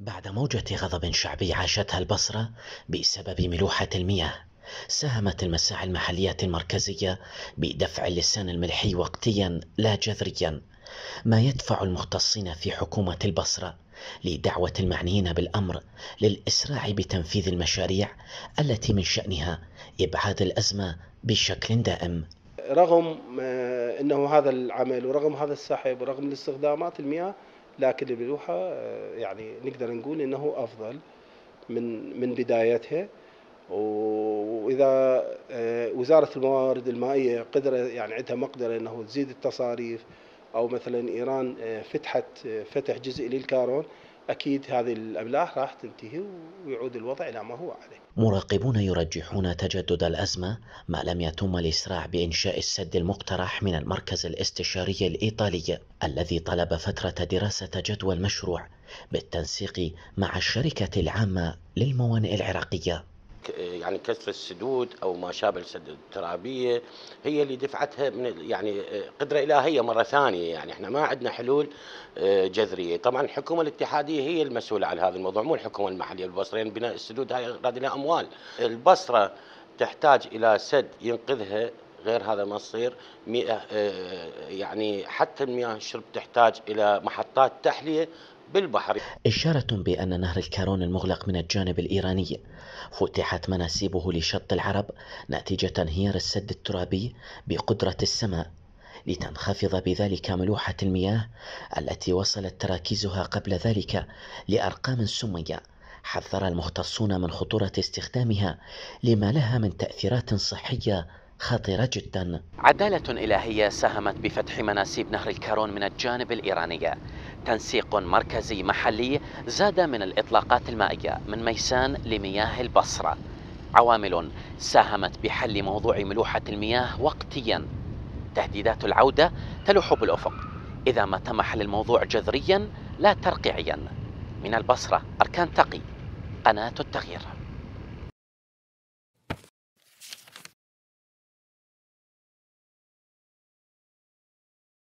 بعد موجة غضب شعبي عاشتها البصرة بسبب ملوحة المياه ساهمت المساعي المحلية المركزية بدفع اللسان الملحي وقتيا لا جذريا ما يدفع المختصين في حكومة البصرة لدعوة المعنيين بالأمر للإسراع بتنفيذ المشاريع التي من شأنها إبعاد الأزمة بشكل دائم رغم آه، أنه هذا العمل ورغم هذا السحب ورغم الاستخدامات المياه لكن اللي بلوحة آه، يعني نقدر نقول انه افضل من من بدايتها واذا آه، وزاره الموارد المائيه قدر يعني عندها مقدره انه تزيد التصاريف او مثلا ايران آه، فتحت فتح جزئي للكارون أكيد هذه الأملاح راح تنتهي ويعود الوضع إلى ما هو عليه مراقبون يرجحون تجدد الأزمة ما لم يتم الإسراع بإنشاء السد المقترح من المركز الاستشاري الإيطالي الذي طلب فترة دراسة جدوى المشروع بالتنسيق مع الشركة العامة للموانئ العراقية يعني كسر السدود او ما شابه السد الترابيه هي اللي دفعتها من يعني آه، قدره الهيه مره ثانيه يعني احنا ما عندنا حلول آه، جذريه، طبعا الحكومه الاتحاديه هي المسؤوله عن هذا الموضوع مو الحكومه المحليه البصريه يعني بناء السدود هاي راد لها اموال. البصره تحتاج الى سد ينقذها غير هذا ما تصير آه، يعني حتى المياه الشرب تحتاج الى محطات تحليه بالبحر إشارة بأن نهر الكارون المغلق من الجانب الإيراني فتحت مناسيبه لشط العرب نتيجة انهيار السد الترابي بقدرة السماء لتنخفض بذلك ملوحة المياه التي وصلت تراكيزها قبل ذلك لأرقام سمية حذر المختصون من خطورة استخدامها لما لها من تأثيرات صحية خطرة جدا عدالة إلهية ساهمت بفتح مناسيب نهر الكارون من الجانب الإيراني تنسيق مركزي محلي زاد من الإطلاقات المائية من ميسان لمياه البصرة عوامل ساهمت بحل موضوع ملوحة المياه وقتيا تهديدات العودة تلوح بالأفق إذا ما تم حل الموضوع جذريا لا ترقيعيا من البصرة أركان تقي قناة التغيير